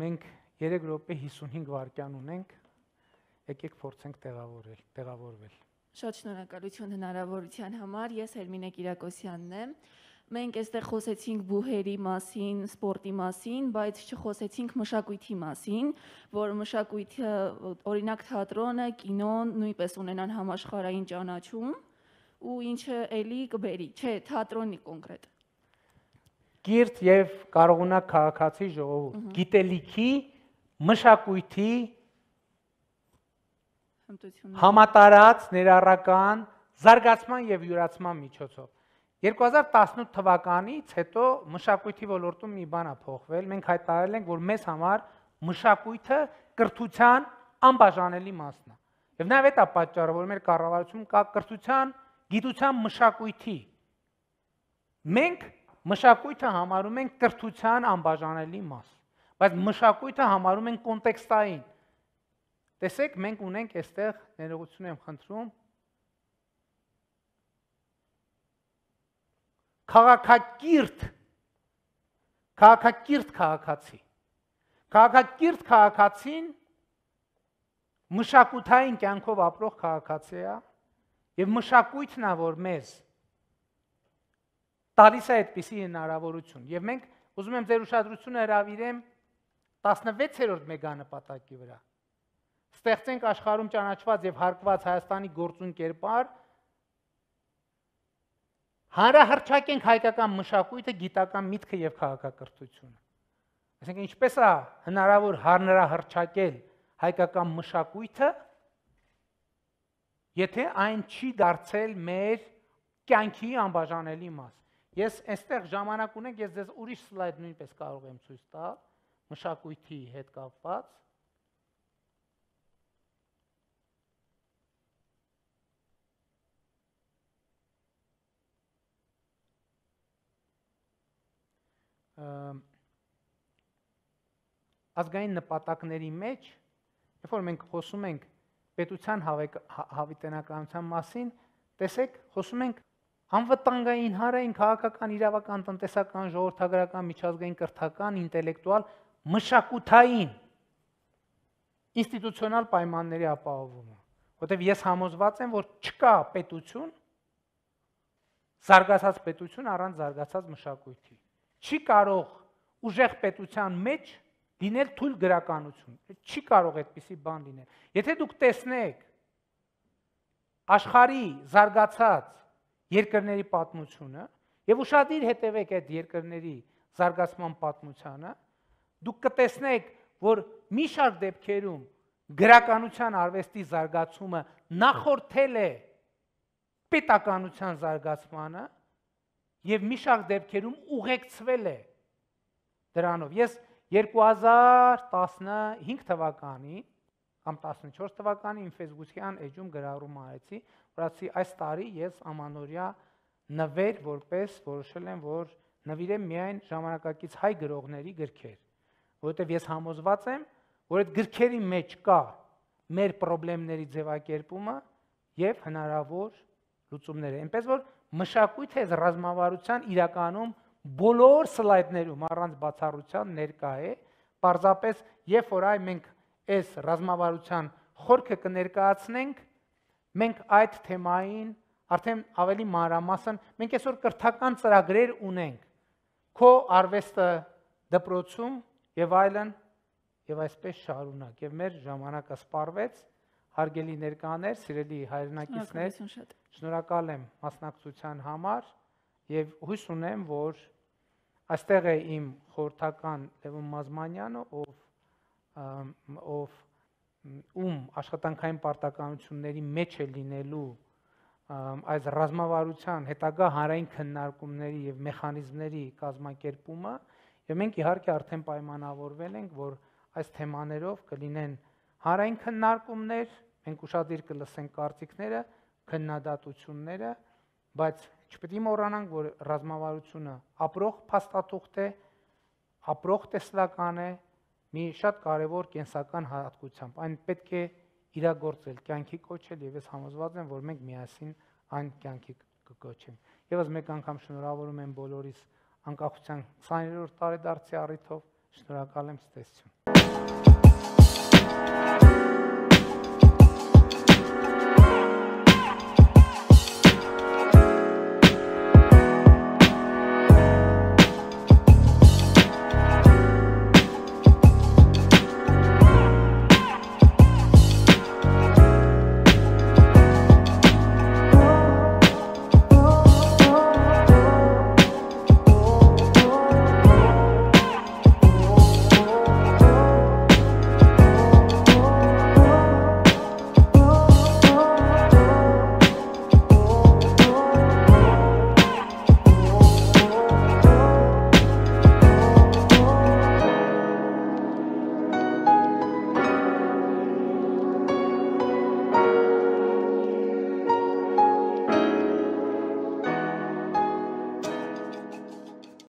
Մենք 3 րոպե 55 վայրկյան ունենք։ Եկեք փորձենք տեղավորել, տեղավորվել։ Շատ շնորհակալություն հնարավորության համար։ Ես Հերմինե Կիրակոսյանն եմ։ Մենք այստեղ խոսեցինք բուհերի մասին, սպորտի մասին, բայց չխոսեցինք մշակույթի մասին, որ մշակույթը օրինակ թատրոնը, կինոն նույնպես ունենան համաշխարհային ճանաչում ու ինչը էլի կբերի, չէ, թատրոնի կոնկրետ գիրտ եւ կարողնա քաղաքացի ժողովուրդ գիտելիքի մշակույթի համատարած ներառական զարգացման եւ յուրացման միջոցով 2018 թվականից հետո մշակույթի ոլորտում մի բան է փոխվել։ Մենք հայտարարել ենք, որ մեզ համար մշակույթը կրթության անբաժանելի մասն է։ Եվ նաև այդ է պատճառը, որ մեր կառավարությունում կա կրթության, գիտության, մշակույթի։ Մենք Մշակույթը համարում են կրթության անբաժանելի մաս, բայց մշակույթը համարում են կոնտեքստային։ Տեսեք, մենք ունենք այստեղ ներողություն եմ խնդրում քաղաքակիրթ քաղաքակիրթ քաղաքացի քաղաքակիրթ քաղաքացին մշակութային կյանքով ապրող քաղաքացի է եւ մշակույթն է որ մեզ տալիս է այդպիսի հնարավորություն։ Եվ մենք ուզում եմ ձեր ուշադրությունը հրավիրեմ 16-րդ մեգանպատակի վրա։ Ստեղծենք աշխարհում ճանաչված եւ հարգված Հայաստանի գործունկերպար հանրահրճակենք հայկական մշակույթը, գիտական միտքը եւ քաղաքակրթությունը։ Այսինքն ինչպես է հնարավոր հանրահրճակել հայկական մշակույթը, եթե այն չի դարձել մեր կյանքի անբաժանելի մաս։ Ես այստեղ ժամանակ ունենք, ես ձեզ ուրիշ սլայդ նույնպես կարող եմ ցույց տալ մշակույթի հետ կապված։ ազգային նպատակների մեջ, երբ որ մենք խոսում ենք պետության հավիտենականության մասին, տեսեք, խոսում ենք անվտանգային հարային քաղաքական իրավական տնտեսական ժողովրդագրական միջազգային կրթական ինտելեկտուալ մշակութային ինստիտուցիոնալ պայմանների ապահովումը որտեվ ես համոզված եմ որ չկա պետություն զարգացած պետություն առանց զարգացած մշակույթի չի կարող ուժեղ պետության մեջ լինել թույլ գրականություն չի կարող այդպիսի բան լինել եթե դուք տեսնեք աշխարհի զարգացած երկրների պատմությունը եւ ուրشadիր հետևեք այդ երկրների զարգացման պատմությանը, դուք կտեսնեք, որ մի շարք դեպքերում գրականության արվեստի զարգացումը նախորդել է պետականության զարգացմանը եւ մի շարք դեպքերում ուղեկցվել է դրանով։ Ես 2015 թվականին կամ 14 թվականին իմ Facebook-յան էջում գրառում արեցի, որ ասի այս տարի ես ամանորյա նվեր որպես որոշել եմ, որ նվիրեմ միայն ժամանակակից հայ գրողների գրքեր, որովհետև ես համոզված եմ, որ այդ գրքերի մեջ կա մեր խնդիրների ձևակերպումը եւ հնարավոր լուծումները։ Էնպես որ մշակույթ է ռազմավարության իրականում բոլոր սլայդներում առանց բացառության ներկա է։ Պարզապես, երբ որ այ մենք այս ռազմավարության խորքը կներկայացնենք մենք այդ թեմային արդեն ավելի մանրամասն մենք այսօր կրթական ծրագրեր ունենք քո արվեստը դպրոցում եւ այլն եւ այսպես շարունակ եւ մեր ժամանակը սպառվեց հարգելի ներկաներ սիրելի հայրենակիցներ շնորհակալ եմ մասնակցության համար եւ հույս ունեմ որ Այստեղ է իմ խորհրդական Լևոն Մազմանյանը, ով ով ում աշխատանքային պարտականությունների մեջ է լինելու այս ռազմավարության հետագա հանրային քննարկումների եւ մեխանիզմների կազմակերպումը եւ մենք իհարկե արդեն պայմանավորվել ենք որ այս թեմաներով կլինեն հանրային քննարկումներ մենք ուրախadir կլսենք կարծիքները քննադատությունները բայց չպետք է մոռանանք որ ռազմավարությունը ապրող փաստաթուղթ է ապրող տեսլական է մի շատ կարևոր կենսական հատկությամբ։ Այն պետք է իրագործել, կյանքի կոչել եւ ես համոզված եմ, որ մենք միասին այն կյանքի կկոչենք։ Եվս մեկ անգամ շնորհավորում եմ բոլորիս անկախության 20-րդ տարեդարձի առիթով։ Շնորհակալ եմ ցտեսություն։